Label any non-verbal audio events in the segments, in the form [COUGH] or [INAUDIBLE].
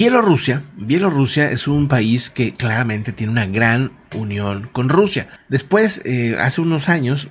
Bielorrusia, Bielorrusia es un país que claramente tiene una gran unión con Rusia. Después, eh, hace unos años,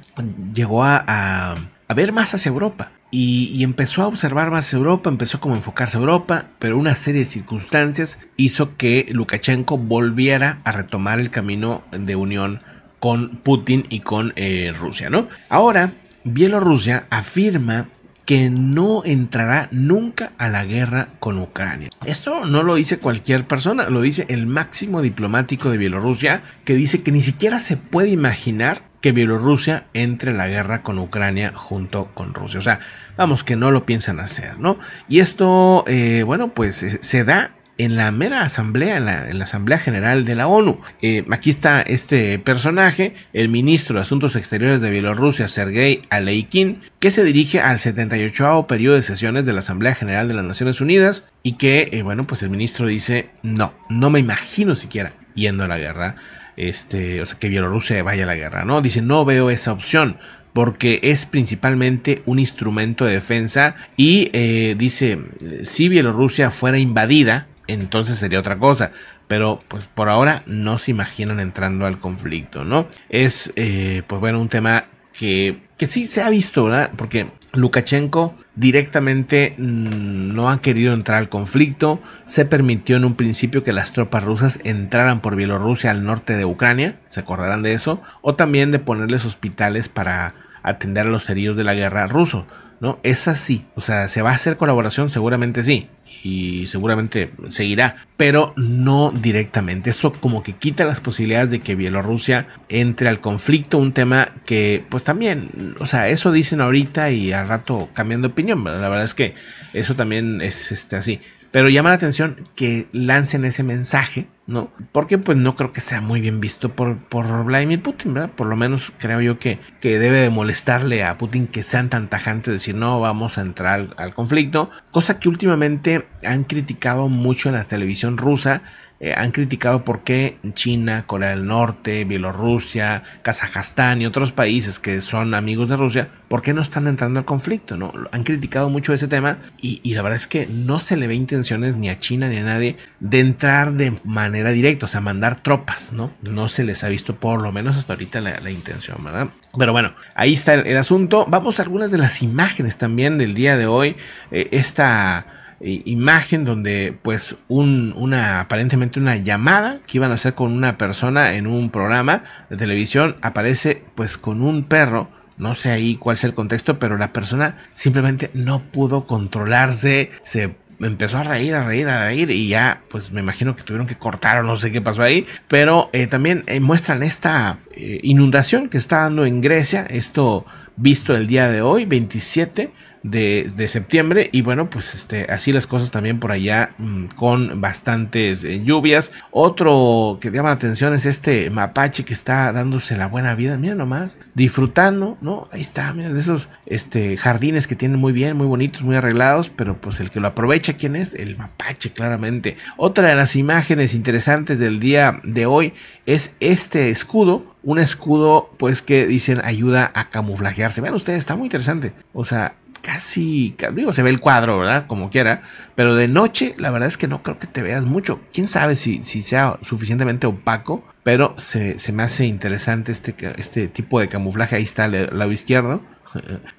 llegó a, ver más hacia Europa y, empezó a observar más Europa, empezó como a enfocarse a Europa, pero una serie de circunstancias hizo que Lukashenko volviera a retomar el camino de unión con Putin y con eh, Rusia, ¿no? Ahora, Bielorrusia afirma que no entrará nunca a la guerra con Ucrania. Esto no lo dice cualquier persona, lo dice el máximo diplomático de Bielorrusia, que dice que ni siquiera se puede imaginar que Bielorrusia entre en la guerra con Ucrania junto con Rusia. O sea, vamos, que no lo piensan hacer, ¿no? Y esto, eh, bueno, pues eh, se da en la mera asamblea, en la, Asamblea General de la ONU. Eh, aquí está este personaje, el ministro de Asuntos Exteriores de Bielorrusia, Sergei Aleikin, que se dirige al 78 periodo de sesiones de la Asamblea General de las Naciones Unidas y que, eh, bueno, pues el ministro dice, no, no me imagino siquiera yendo a la guerra, este, o sea, que Bielorrusia vaya a la guerra, ¿no? Dice, no veo esa opción, porque es principalmente un instrumento de defensa y eh, dice, si Bielorrusia fuera invadida, entonces sería otra cosa. Pero pues por ahora no se imaginan entrando al conflicto, ¿no? Es eh, pues bueno un tema que, que sí se ha visto, ¿verdad? Porque Lukashenko directamente mm, no ha querido entrar al conflicto. Se permitió en un principio que las tropas rusas entraran por Bielorrusia al norte de Ucrania, se acordarán de eso, o también de ponerles hospitales para atender a los heridos de la guerra ruso. ¿no? Es así, o sea, se va a hacer colaboración, seguramente sí, y seguramente seguirá, pero no directamente. Eso como que quita las posibilidades de que Bielorrusia entre al conflicto, un tema que pues también, o sea, eso dicen ahorita y al rato cambiando de opinión, la verdad es que eso también es este, así. Pero llama la atención que lancen ese mensaje, ¿no? Porque pues no creo que sea muy bien visto por, por Vladimir Putin, ¿verdad? Por lo menos creo yo que, que debe molestarle a Putin que sean tan tajantes, de decir no, vamos a entrar al conflicto, cosa que últimamente han criticado mucho en la televisión rusa eh, han criticado por qué China, Corea del Norte, Bielorrusia, Kazajstán y otros países que son amigos de Rusia, por qué no están entrando al conflicto, ¿no? Han criticado mucho ese tema y, y la verdad es que no se le ve intenciones ni a China ni a nadie de entrar de manera directa, o sea, mandar tropas, ¿no? No se les ha visto por lo menos hasta ahorita la, la intención, ¿verdad? Pero bueno, ahí está el, asunto. Vamos a algunas de las imágenes también del día de hoy. Eh, esta imagen donde pues una aparentemente una llamada que iban a hacer con una persona en un programa de televisión aparece pues con un perro no sé ahí cuál es el contexto pero la persona simplemente no pudo controlarse se empezó a reír, a reír, a reír y ya, pues me imagino que tuvieron que cortar o no sé qué pasó ahí, pero eh, también eh, muestran esta eh, inundación que está dando en Grecia, esto visto el día de hoy, 27 de, septiembre. Y bueno, pues este, así las cosas también por allá mm, con bastantes eh, lluvias. Otro que llama la atención es este mapache que está dándose la buena vida. Mira nomás, disfrutando, ¿no? Ahí está, mira, de esos este, jardines que tienen muy bien, muy bonitos, muy arreglados. Pero pues el que lo aprovecha, ¿quién es? El mapache, claramente. Otra de las imágenes interesantes del día de hoy es este escudo un escudo pues que dicen ayuda a camuflajearse. Vean ustedes, está muy interesante. O sea, casi, digo, se ve el cuadro, ¿verdad? Como quiera, pero de noche la verdad es que no creo que te veas mucho. Quién sabe si, si sea suficientemente opaco, pero se, me hace interesante este, este tipo de camuflaje. Ahí está el lado izquierdo. [LAUGHS]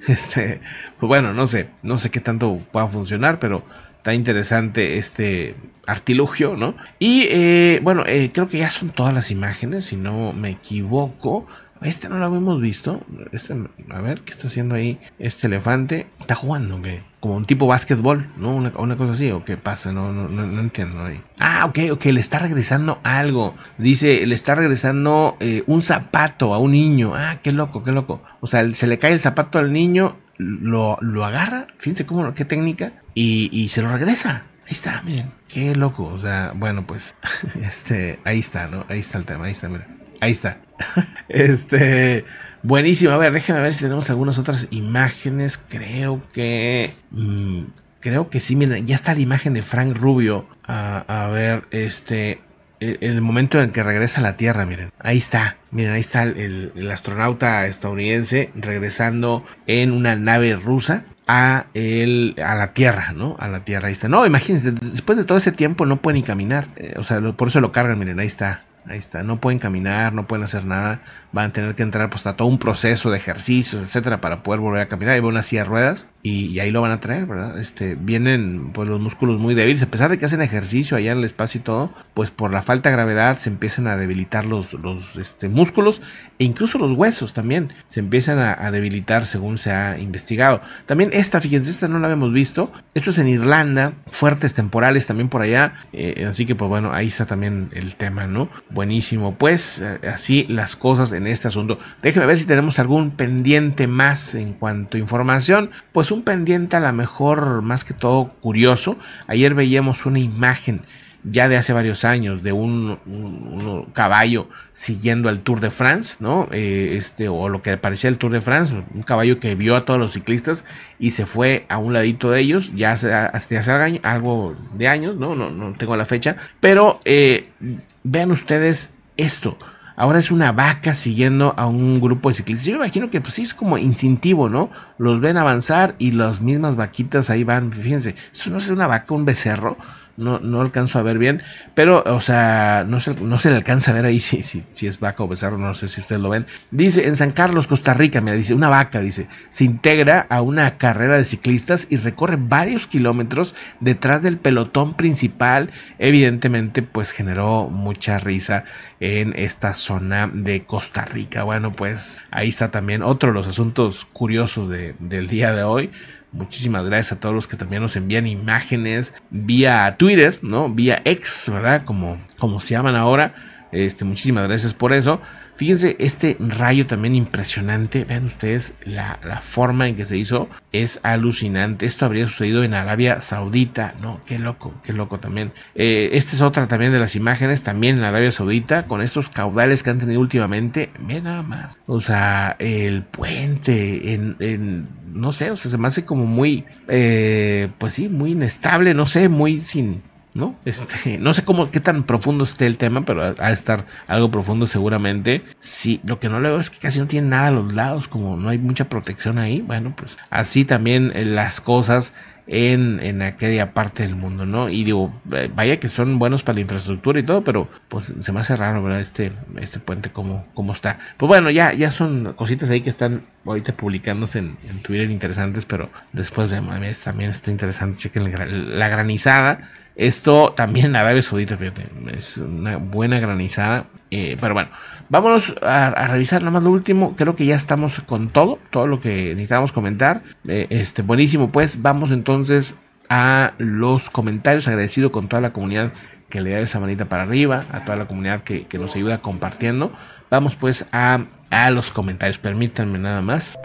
Este, pues bueno, no sé, no sé qué tanto pueda funcionar, pero está interesante este artilugio, ¿no? Y eh, bueno, eh, creo que ya son todas las imágenes, si no me equivoco este no lo habíamos visto. Este, a ver, ¿qué está haciendo ahí este elefante? Está jugando, ¿qué? Como un tipo básquetbol, ¿no? Una, cosa así, ¿o qué pasa? No, no, entiendo ahí. Ah, ok, ok, le está regresando algo. Dice, le está regresando eh, un zapato a un niño. Ah, qué loco, qué loco. O sea, se le cae el zapato al niño, lo, lo agarra, fíjense cómo, qué técnica, y, y se lo regresa. Ahí está, miren, qué loco. O sea, bueno, pues, [LAUGHS] este, ahí está, ¿no? Ahí está el tema, ahí está, miren. Ahí está. [LAUGHS] Este, buenísimo. A ver, déjenme ver si tenemos algunas otras imágenes. Creo que. Mm, creo que sí. Miren, ya está la imagen de Frank Rubio. a ver, este. E, el, momento en que regresa a la Tierra, miren. Ahí está. Miren, ahí está el, astronauta estadounidense regresando en una nave rusa a, el, a la tierra, ¿no? A la tierra, ahí está. No, imagínense, después de todo ese tiempo no puede ni caminar. Eh, o sea, por eso lo cargan, miren, ahí está. Ahí está, no pueden caminar, no pueden hacer nada, van a tener que entrar pues a todo un proceso de ejercicios, etcétera, para poder volver a caminar. y van silla de ruedas y, ahí lo van a traer, ¿verdad? Este, vienen pues los músculos muy débiles, a pesar de que hacen ejercicio allá en el espacio y todo, pues por la falta de gravedad se empiezan a debilitar los, los este, músculos e incluso los huesos también se empiezan a, debilitar según se ha investigado. También esta, fíjense, esta no la habíamos visto. Esto es en Irlanda, fuertes temporales también por allá. Eh, así que pues bueno, ahí está también el tema, ¿no? Buenísimo. Pues eh, así las cosas en este asunto. Déjeme ver si tenemos algún pendiente más en cuanto a información. Pues un pendiente a lo mejor más que todo curioso. Ayer veíamos una imagen ya de hace varios años de un, caballo siguiendo al Tour de France, ¿no? Eh, este, o lo que parecía el Tour de France, un caballo que vio a todos los ciclistas y se fue a un ladito de ellos, ya hace, hace algo de años, ¿no? No, no tengo la fecha, pero eh, vean ustedes esto ahora es una vaca siguiendo a un grupo de ciclistas. Yo imagino que pues sí es como instintivo, ¿no? Los ven avanzar y las mismas vaquitas ahí van, fíjense, eso no es una vaca, un becerro no, no alcanzo a ver bien, pero, o sea, no se, no le alcanza a ver ahí si, es vaca o becerro, no sé si ustedes lo ven. Dice, en San Carlos, Costa Rica, mira, dice, una vaca, dice, se integra a una carrera de ciclistas y recorre varios kilómetros detrás del pelotón principal. Evidentemente, pues generó mucha risa en esta zona de Costa Rica. Bueno, pues ahí está también otro de los asuntos curiosos del día de hoy Muchísimas gracias a todos los que también nos envían imágenes vía Twitter, ¿no? Vía X, ¿verdad? Como, como se llaman ahora. Este, muchísimas gracias por eso. Fíjense, este rayo también impresionante, vean ustedes la, forma en que se hizo, es alucinante. Esto habría sucedido en Arabia Saudita, ¿no? Qué loco, qué loco también. Eh, esta es otra también de las imágenes, también en Arabia Saudita, con estos caudales que han tenido últimamente. Vean nada más. O sea, el puente en, no sé, o sea, se me hace como muy, eh, pues sí, muy inestable, no sé, muy sin ¿no? Este, no sé cómo, qué tan profundo esté el tema, pero ha de estar algo profundo seguramente. Sí, lo que no le veo es que casi no tiene nada a los lados, como no hay mucha protección ahí. Bueno, pues así también eh, las cosas en, aquella parte del mundo, ¿no? Y digo, eh, vaya que son buenos para la infraestructura y todo, pero pues se me hace raro, ¿verdad? Este, este puente como, está. Pues bueno, ya, ya son cositas ahí que están ahorita publicándose en, Twitter interesantes, pero después de mames también está interesante, chequen la, la granizada. Esto también en Arabia Saudita, fíjate, es una buena granizada. Eh, pero bueno, vámonos a, revisar revisar nomás lo último. Creo que ya estamos con todo, todo lo que necesitábamos comentar. Eh, este, buenísimo, pues vamos entonces a los comentarios. Agradecido con toda la comunidad que le da esa manita para arriba, a toda la comunidad que, nos ayuda compartiendo. Vamos pues a, a los comentarios. Permítanme nada más.